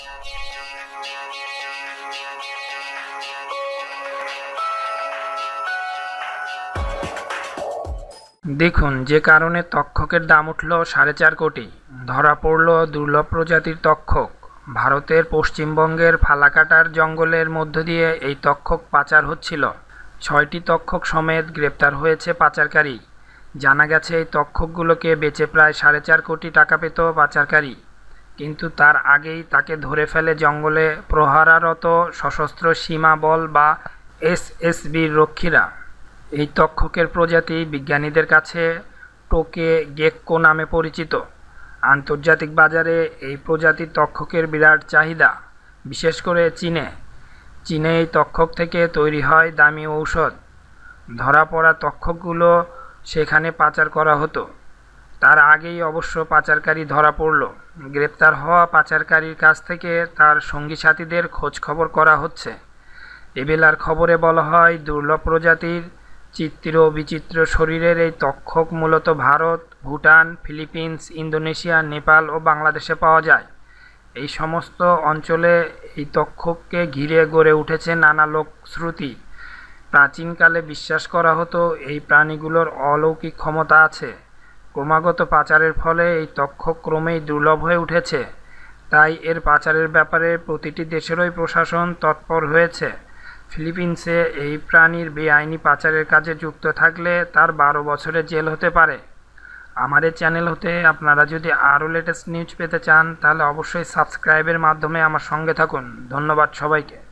দেখুন যে কারণে তক্ষকের দাম উঠল সাড়ে চার কোটি ধরা পড়ল দুর্লভ প্রজাতির তক্ষক ভারতের পশ্চিমবঙ্গের ফালাকাটার জঙ্গলের মধ্য দিয়ে এই তক্ষক পাচার হচ্ছিল ছয়টি তক্ষক সমেত গ্রেপ্তার হয়েছে পাচারকারী জানা গেছে এই তক্ষকগুলোকে বেচে প্রায় সাড়ে চার কোটি টাকা পেত পাচারকারী কিন্তু তার আগেই তাকে ধরে ফেলে জঙ্গলে প্রহারারত সশস্ত্র সীমা বল বা এসএসবির রক্ষীরা এই তক্ষকের প্রজাতি বিজ্ঞানীদের কাছে টোকে গেক্কো নামে পরিচিত আন্তর্জাতিক বাজারে এই প্রজাতির তক্ষকের বিরাট চাহিদা বিশেষ করে চীনে চীনে এই তক্ষক থেকে তৈরি হয় দামি ঔষধ ধরা পড়া তক্ষকগুলো সেখানে পাচার করা হতো তার আগেই অবশ্য পাচারকারী ধরা পড়ল গ্রেপ্তার হওয়া পাচারকারীর কাছ থেকে তার সঙ্গী সাথীদের খোঁজখবর করা হচ্ছে এবেলার খবরে বলা হয় দুর্লভ প্রজাতির চিত্র বিচিত্র শরীরের এই তক্ষক মূলত ভারত ভুটান ফিলিপিন্স ইন্দোনেশিয়া নেপাল ও বাংলাদেশে পাওয়া যায় এই সমস্ত অঞ্চলে এই তক্ষককে ঘিরে গড়ে উঠেছে নানা লোকশ্রুতি প্রাচীনকালে বিশ্বাস করা হতো এই প্রাণীগুলোর অলৌকিক ক্ষমতা আছে ক্রমাগত পাচারের ফলে এই তক্ষ ক্রমেই দুর্লভ হয়ে উঠেছে তাই এর পাচারের ব্যাপারে প্রতিটি দেশেরই প্রশাসন তৎপর হয়েছে ফিলিপিন্সে এই প্রাণীর বেআইনি পাচারের কাজে যুক্ত থাকলে তার বারো বছরের জেল হতে পারে আমাদের চ্যানেল হতে আপনারা যদি আরও লেটেস্ট নিউজ পেতে চান তাহলে অবশ্যই সাবস্ক্রাইবের মাধ্যমে আমার সঙ্গে থাকুন ধন্যবাদ সবাইকে